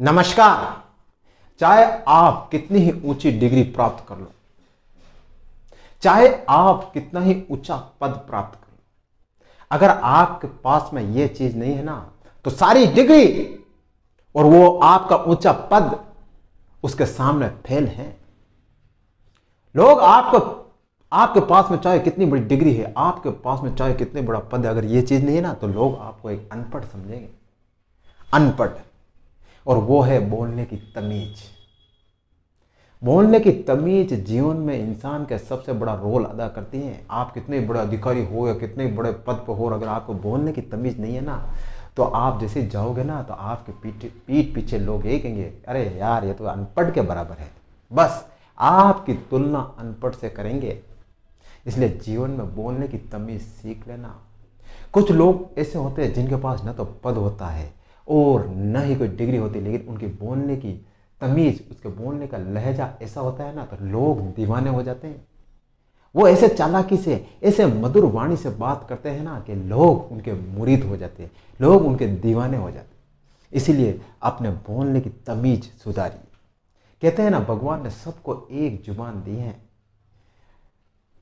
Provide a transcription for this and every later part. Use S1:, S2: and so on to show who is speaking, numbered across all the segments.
S1: नमस्कार चाहे आप कितनी ही ऊंची डिग्री प्राप्त कर लो चाहे आप कितना ही ऊंचा पद प्राप्त कर लो अगर आपके पास में यह चीज नहीं है ना तो सारी डिग्री और वो आपका ऊंचा पद उसके सामने फेल है लोग आपको आपके पास में चाहे कितनी बड़ी डिग्री है आपके पास में चाहे कितने बड़ा पद है अगर ये चीज नहीं है ना तो लोग आपको एक अनपढ़ समझेंगे अनपढ़ और वो है बोलने की तमीज बोलने की तमीज जीवन में इंसान का सबसे बड़ा रोल अदा करती है आप कितने बड़े अधिकारी हो या कितने बड़े पद पर हो अगर आपको बोलने की तमीज नहीं है ना तो आप जैसे जाओगे ना तो आपके पीठ पीठ पीछे लोग यही कहेंगे अरे यार ये तो अनपढ़ के बराबर है बस आपकी तुलना अनपढ़ से करेंगे इसलिए जीवन में बोलने की तमीज सीख लेना कुछ लोग ऐसे होते हैं जिनके पास ना तो पद होता है और ना ही कोई डिग्री होती लेकिन उनके बोलने की तमीज़ उसके बोलने का लहजा ऐसा होता है ना तो लोग दीवाने हो जाते हैं वो ऐसे चालाकी से ऐसे मधुर वाणी से बात करते हैं ना कि लोग उनके मुरीद हो जाते हैं लोग उनके दीवाने हो जाते हैं इसीलिए अपने बोलने की तमीज सुधारी कहते हैं ना भगवान ने सबको एक जुबान दी है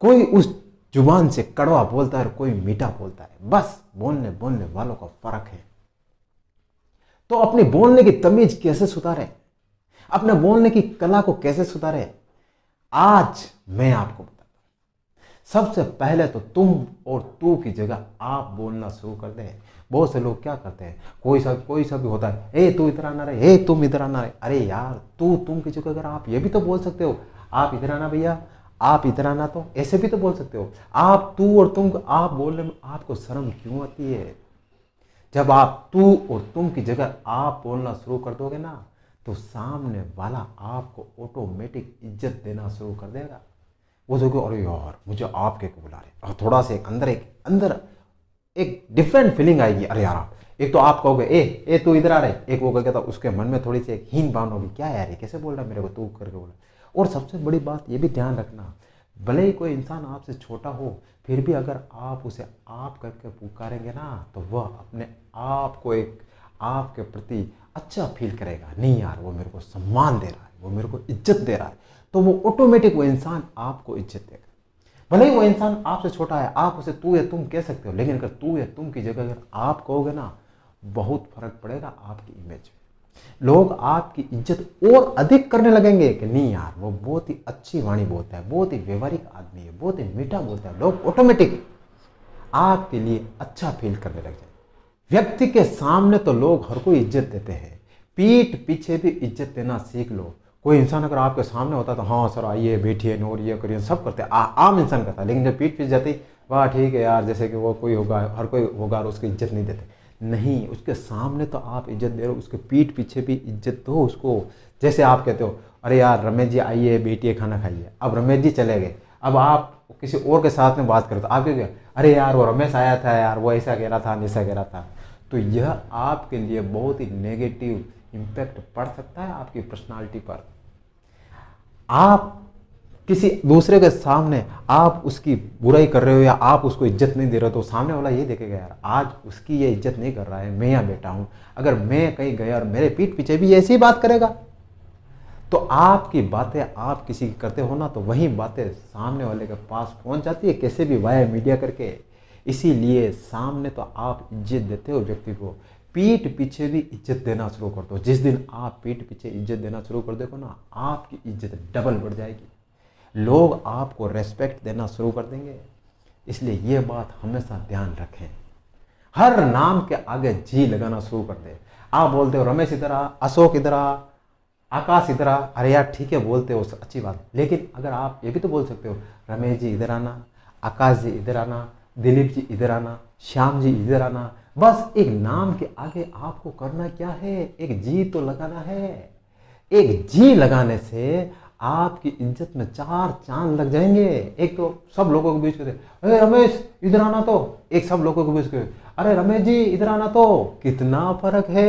S1: कोई उस जुबान से कड़वा बोलता है और कोई मीठा बोलता है बस बोलने बोलने वालों का फर्क है तो अपने बोलने की तमीज कैसे सुधारें अपने बोलने की कला को कैसे सुधारें आज मैं आपको बताता सबसे पहले तो तुम और तू की जगह आप बोलना शुरू कर दें बहुत से लोग क्या करते हैं कोई सा कोई सा भी होता है ए तू इधर आना रहे ए तुम इधर आना रहे अरे यार तू तुम की जगह अगर आप ये भी तो बोल सकते हो आप इधर आना भैया आप इधर आना तो ऐसे भी तो बोल सकते हो आप तू और तुम आप बोलने में आपको शर्म क्यों आती है जब आप तू और तुम की जगह आप बोलना शुरू कर दोगे ना तो सामने वाला आपको ऑटोमेटिक इज्जत देना शुरू कर देगा वो जो अरे यार मुझे आप के बुला रहे और थोड़ा सा एक अंदर एक अंदर एक डिफरेंट फीलिंग आएगी अरे यार एक तो आप कहोगे ए ए तू इधर आ रहे एक वो कहता उसके मन में थोड़ी सी एक हीन भावना होगी क्या यार ये कैसे बोल रहा है मेरे को तू करके बोला और सबसे बड़ी बात ये भी ध्यान रखना भले ही कोई इंसान आपसे छोटा हो फिर भी अगर आप उसे आप करके पुकारेंगे ना तो वह अपने आप को एक आपके प्रति अच्छा फील करेगा नहीं यार वो मेरे को सम्मान दे रहा है वो मेरे को इज्जत दे रहा है तो वो ऑटोमेटिक वो इंसान आपको इज्जत देगा भले ही वो इंसान आपसे छोटा है आप उसे तू या तुम कह सकते हो लेकिन अगर तू या तुम की जगह अगर आप कहोगे ना बहुत फर्क पड़ेगा आपकी इमेज में लोग आपकी इज्जत और अधिक करने लगेंगे कि नहीं यार वो बहुत ही अच्छी वाणी बोलता है बहुत ही व्यवहारिक आदमी है बहुत ही मीठा बोलता है लोग ऑटोमेटिक आपके लिए अच्छा फील करने लग जाए व्यक्ति के सामने तो लोग हर कोई इज्जत देते हैं पीठ पीछे भी इज्जत देना सीख लो कोई इंसान अगर आपके सामने होता तो हाँ सर आइए बैठिए नोर ये करिए सब करते आ, आम इंसान करता है लेकिन जब पीठ पीछे जाती वाह ठीक है यार जैसे कि वो कोई होगा हर कोई होगा और उसकी इज्जत नहीं देते नहीं उसके सामने तो आप इज्जत दे रहे हो उसके पीठ पीछे भी इज्जत दो उसको जैसे आप कहते हो अरे यार रमेश जी आइए बेटिए खाना खाइए अब रमेश जी चले गए अब आप किसी और के साथ में बात करो तो आप क्या कहें अरे यार वो रमेश आया था यार वो ऐसा कह रहा था जैसा कह रहा था तो यह आपके लिए बहुत ही नेगेटिव इम्पैक्ट पड़ सकता है आपकी पर्सनालिटी पर आप किसी दूसरे के सामने आप उसकी बुराई कर रहे हो या आप उसको इज्जत नहीं दे रहे हो तो सामने वाला ये देखेगा यार आज उसकी ये इज्जत नहीं कर रहा है मैं यहाँ बैठा हूँ अगर मैं कहीं गया और मेरे पीठ पीछे भी ऐसी बात करेगा तो आपकी बातें आप किसी की करते हो ना तो वही बातें सामने वाले के पास पहुँच जाती है कैसे भी वाया मीडिया करके इसीलिए सामने तो आप इज्जत देते हो व्यक्ति को पीठ पीछे भी इज्जत देना शुरू कर दो जिस दिन आप पीठ पीछे इज्जत देना शुरू कर देखो ना आपकी इज्जत डबल बढ़ जाएगी लोग आपको रेस्पेक्ट देना शुरू कर देंगे इसलिए ये बात हमेशा ध्यान रखें हर नाम के आगे जी लगाना शुरू कर दे आप बोलते हो रमेश इधर आ अशोक इधर आ आकाश इधर आ अरे यार ठीक है बोलते हो अच्छी बात लेकिन अगर आप ये भी तो बोल सकते हो रमेश जी इधर आना आकाश जी इधर आना दिलीप जी इधर आना श्याम जी इधर आना बस एक नाम के आगे आपको करना क्या है एक जी तो लगाना है एक जी लगाने से आपकी इज्जत में चार चांद लग जाएंगे एक तो सब लोगों के बीच अरे रमेश इधर आना तो एक सब लोगों के बीच अरे रमेश जी इधर आना तो कितना फर्क है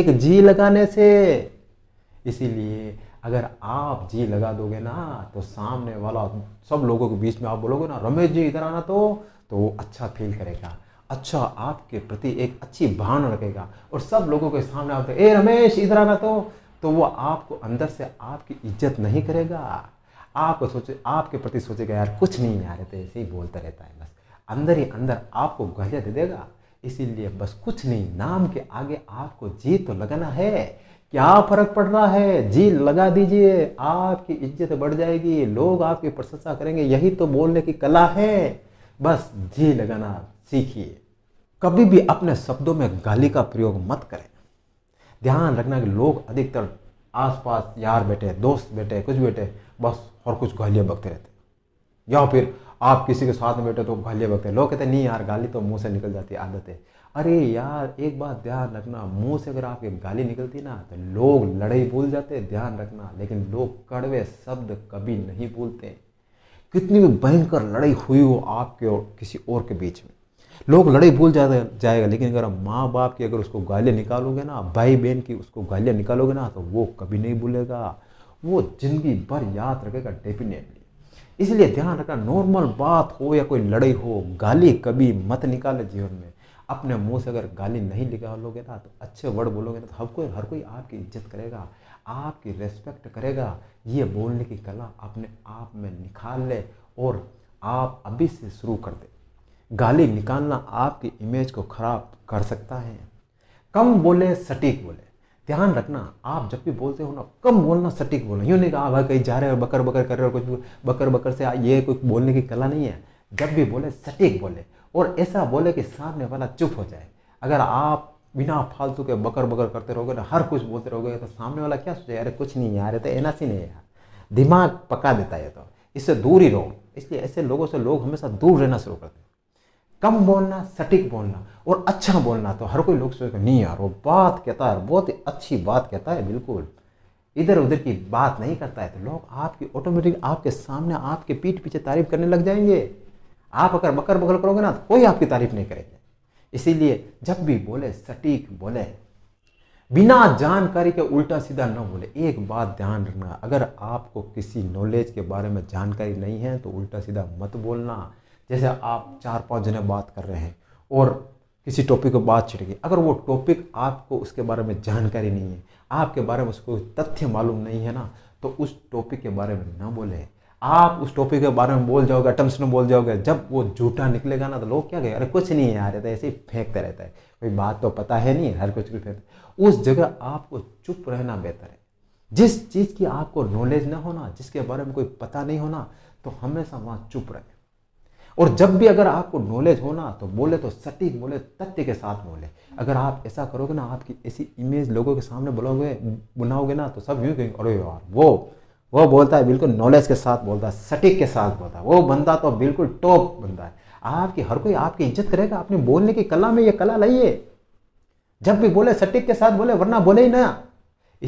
S1: एक जी लगाने से इसीलिए अगर आप जी लगा दोगे ना तो सामने वाला सब लोगों के बीच में आप बोलोगे ना रमेश जी इधर आना तो तो वो अच्छा फील करेगा अच्छा आपके प्रति एक अच्छी भावना रखेगा और सब लोगों के सामने आप ए रमेश इधर आना तो तो वो आपको अंदर से आपकी इज्जत नहीं करेगा आपको सोचे आपके प्रति सोचेगा यार कुछ नहीं आ रहा ऐसे ही बोलता रहता है बस अंदर ही अंदर आपको गलिया दे देगा इसीलिए बस कुछ नहीं नाम के आगे आपको जी तो लगाना है क्या फर्क पड़ रहा है जी लगा दीजिए आपकी इज्जत बढ़ जाएगी लोग आपकी प्रशंसा करेंगे यही तो बोलने की कला है बस जी लगाना सीखिए कभी भी अपने शब्दों में गाली का प्रयोग मत करें ध्यान रखना कि लोग अधिकतर आसपास यार बैठे दोस्त बैठे कुछ बैठे बस और कुछ गालियाँ बकते रहते या फिर आप किसी के साथ में बैठे तो गालियाँ बकते लोग कहते नहीं यार गाली तो मुँह से निकल जाती है आदत है अरे यार एक बात ध्यान रखना मुंह से अगर आपकी गाली निकलती ना तो लोग लड़ाई भूल जाते ध्यान रखना लेकिन लोग कड़वे शब्द कभी नहीं भूलते कितनी भी भयंकर लड़ाई हुई हो आपके और किसी और के बीच में लोग लड़ाई भूल जा जाएगा लेकिन अगर माँ बाप की अगर उसको गालियाँ निकालोगे ना भाई बहन की उसको गालियाँ निकालोगे ना तो वो कभी नहीं भूलेगा वो जिंदगी भर याद रखेगा डेफिनेटली इसलिए ध्यान रखना नॉर्मल बात हो या कोई लड़ाई हो गाली कभी मत निकाले जीवन में अपने मुंह से अगर गाली नहीं निकालोगे ना तो अच्छे वर्ड बोलोगे ना तो हर कोई हर कोई आपकी इज्जत करेगा आपकी रेस्पेक्ट करेगा ये बोलने की कला अपने आप में निकाल ले और आप अभी से शुरू कर दें गाली निकालना आपकी इमेज को खराब कर सकता है कम बोले सटीक बोले ध्यान रखना आप जब भी बोलते हो ना कम बोलना सटीक बोलना यूँ नहीं कहा भाई कहीं जा रहे हो बकर बकर कर रहे हो कुछ बकर बकर से ये कोई बोलने की कला नहीं है जब भी बोले सटीक बोले और ऐसा बोले कि सामने वाला चुप हो जाए अगर आप बिना फालतू के बकर बकर करते रहोगे ना हर कुछ बोलते रहोगे तो सामने वाला क्या सोचे अरे कुछ नहीं यार तो ऐना सी नहीं यार दिमाग पका देता है तो इससे दूर ही रहो इसलिए ऐसे लोगों से लोग हमेशा दूर रहना शुरू करते हैं कम बोलना सटीक बोलना और अच्छा बोलना तो हर कोई लोग सोचते नहीं यार वो बात कहता है बहुत ही अच्छी बात कहता है बिल्कुल इधर उधर की बात नहीं करता है तो लोग आपकी ऑटोमेटिक आपके सामने आपके पीठ पीछे तारीफ करने लग जाएंगे आप अगर बकर बकर करोगे ना तो कोई आपकी तारीफ नहीं करेंगे इसीलिए जब भी बोले सटीक बोले बिना जानकारी के उल्टा सीधा न बोले एक बात ध्यान रखना अगर आपको किसी नॉलेज के बारे में जानकारी नहीं है तो उल्टा सीधा मत बोलना जैसे आप चार पाँच जने बात कर रहे हैं और किसी टॉपिक पर बात छिड़ गई अगर वो टॉपिक आपको उसके बारे में जानकारी नहीं है आपके बारे में उसको तथ्य मालूम नहीं है ना तो उस टॉपिक के बारे में ना बोले आप उस टॉपिक के बारे में बोल जाओगे अटम्स में बोल जाओगे जब वो झूठा निकलेगा ना तो लोग क्या कहेंगे अरे कुछ नहीं है यार रहता तो ऐसे ही फेंकते रहता है कोई बात तो पता है नहीं हर कुछ भी फेंकता उस जगह आपको चुप रहना बेहतर है जिस चीज़ की आपको नॉलेज ना होना जिसके बारे में कोई पता नहीं होना तो हमेशा वहाँ चुप रहें और जब भी अगर आपको नॉलेज हो ना तो बोले तो सटीक बोले तथ्य के साथ बोले अगर आप ऐसा करोगे ना आपकी ऐसी इमेज लोगों के सामने बोलोगे बनाओगे ना तो सब यूँ कहेंगे अरे यार वो वो बोलता है बिल्कुल नॉलेज के साथ बोलता है सटीक के साथ बोलता है वो बंदा तो बिल्कुल टॉप बंदा है आपकी हर कोई आपकी इज्जत करेगा अपने बोलने की कला में ये कला लाइए जब भी बोले सटीक के साथ बोले वरना बोले ही ना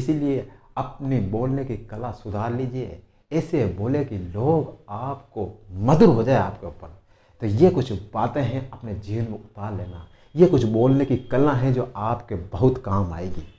S1: इसीलिए अपने बोलने की कला सुधार लीजिए ऐसे बोले कि लोग आपको मधुर हो जाए आपके ऊपर तो ये कुछ बातें हैं अपने जीवन में उतार लेना ये कुछ बोलने की कला है जो आपके बहुत काम आएगी